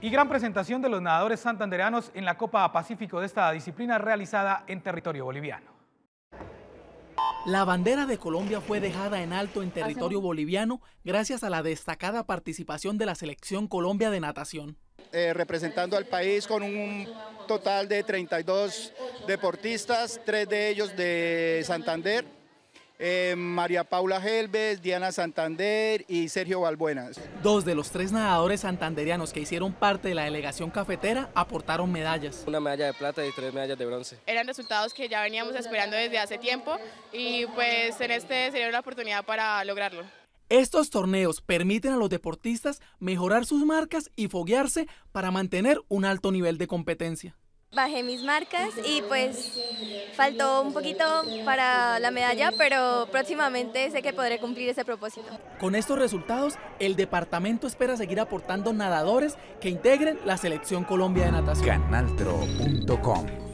Y gran presentación de los nadadores santandereanos en la Copa Pacífico de esta disciplina realizada en territorio boliviano. La bandera de Colombia fue dejada en alto en territorio boliviano gracias a la destacada participación de la Selección Colombia de Natación. Eh, representando al país con un total de 32 deportistas, tres de ellos de Santander, eh, María Paula Helves, Diana Santander y Sergio Balbuenas. Dos de los tres nadadores santanderianos que hicieron parte de la delegación cafetera aportaron medallas. Una medalla de plata y tres medallas de bronce. Eran resultados que ya veníamos esperando desde hace tiempo y pues en este sería la oportunidad para lograrlo. Estos torneos permiten a los deportistas mejorar sus marcas y foguearse para mantener un alto nivel de competencia. Bajé mis marcas y pues faltó un poquito para la medalla, pero próximamente sé que podré cumplir ese propósito. Con estos resultados, el departamento espera seguir aportando nadadores que integren la Selección Colombia de Natación. Canaltro.com